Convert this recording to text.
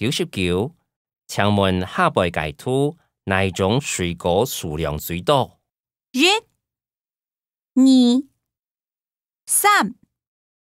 九十九，请问下贝界土一种水果数量最多。一、二、三。